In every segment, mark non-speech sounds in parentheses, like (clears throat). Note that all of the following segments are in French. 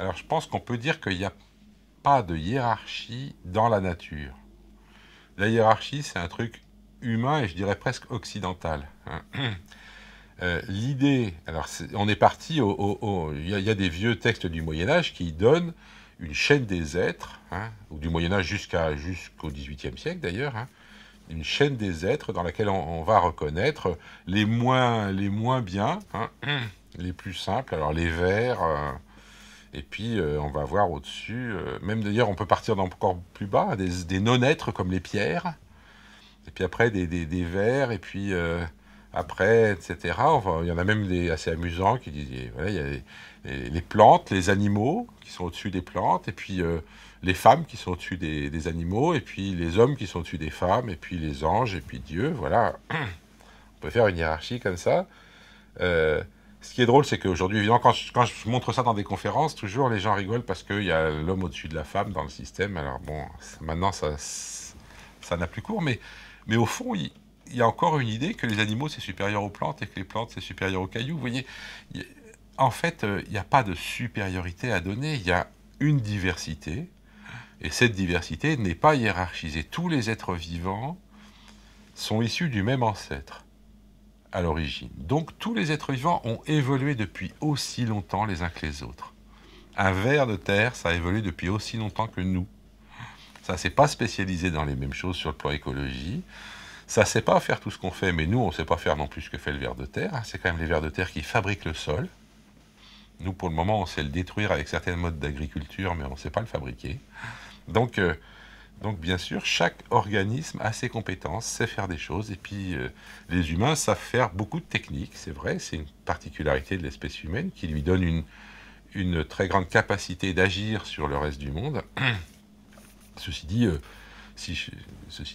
Alors je pense qu'on peut dire qu'il n'y a pas de hiérarchie dans la nature. La hiérarchie, c'est un truc humain et je dirais presque occidental. (clears throat) Euh, l'idée, alors on est parti au... Il y, a des vieux textes du Moyen Âge qui donnent une chaîne des êtres, hein, du Moyen Âge jusqu'à jusqu'au XVIIIe siècle d'ailleurs, hein, une chaîne des êtres dans laquelle on, va reconnaître les moins les moins bien, hein, (clears throat) les plus simples. Alors les vers, euh, et puis, euh, on va voir au-dessus, euh, même d'ailleurs, on peut partir encore plus bas, des, non-êtres comme les pierres, et puis après, des, des, vers, et puis euh, après, etc. il y en a même des assez amusants qui disent, il y a les, plantes, les animaux qui sont au-dessus des plantes, et puis les femmes qui sont au-dessus des, animaux, et puis les hommes qui sont au-dessus des femmes, et puis les anges, et puis Dieu, voilà. (clears throat) On peut faire une hiérarchie comme ça. Ce qui est drôle, c'est qu'aujourd'hui, évidemment, quand je, montre ça dans des conférences, toujours les gens rigolent parce qu'il y a l'homme au-dessus de la femme dans le système. Alors bon, maintenant, ça n'a plus cours, mais, mais au fond, il, y a encore une idée que les animaux, c'est supérieur aux plantes et que les plantes, c'est supérieur aux cailloux. Vous voyez, en fait, euh, il n'y a pas de supériorité à donner. Il y a une diversité, et cette diversité n'est pas hiérarchisée. Tous les êtres vivants sont issus du même ancêtre à l'origine. Donc tous les êtres vivants ont évolué depuis aussi longtemps les uns que les autres. Un ver de terre, ça a évolué depuis aussi longtemps que nous. Ça ne s'est pas spécialisé dans les mêmes choses sur le plan écologie. Ça ne sait pas faire tout ce qu'on fait, mais nous, on sait pas faire non plus ce que fait le ver de terre. Hein. C'est quand même les vers de terre qui fabriquent le sol. Nous, pour le moment, on sait le détruire avec certains modes d'agriculture, mais on ne sait pas le fabriquer. Donc, euh, donc bien sûr, chaque organisme a ses compétences, sait faire des choses, et puis euh, les humains savent faire beaucoup de techniques, c'est vrai, c'est une particularité de l'espèce humaine qui lui donne une, très grande capacité d'agir sur le reste du monde. (clears throat) Ceci dit, euh, ceci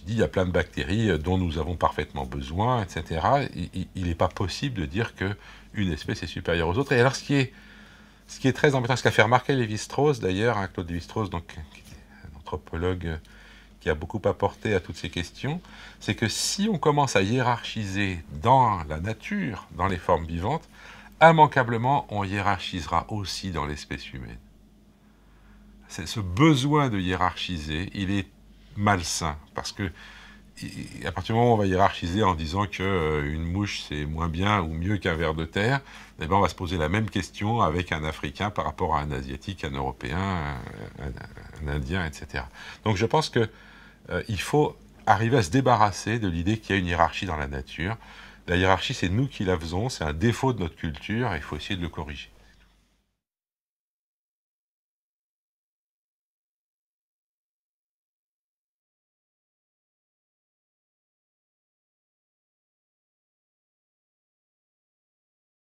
dit, il y a plein de bactéries euh, dont nous avons parfaitement besoin, etc. Il n'est pas possible de dire qu'une espèce est supérieure aux autres. Et alors ce qui est, très embêtant, ce qu'a fait remarquer Lévi-Strauss d'ailleurs, hein, Claude Lévi-Strauss, donc, anthropologue qui a beaucoup apporté à toutes ces questions, c'est que si on commence à hiérarchiser dans la nature, dans les formes vivantes, immanquablement, on hiérarchisera aussi dans l'espèce humaine. C'est ce besoin de hiérarchiser, il est malsain, parce que à partir du moment où on va hiérarchiser en disant qu'une euh, mouche c'est moins bien ou mieux qu'un ver de terre, eh ben, on va se poser la même question avec un Africain par rapport à un Asiatique, un Européen, un, Indien, etc. Donc je pense qu'il euh, faut arriver à se débarrasser de l'idée qu'il y a une hiérarchie dans la nature. La hiérarchie, c'est nous qui la faisons, c'est un défaut de notre culture, et il faut essayer de le corriger.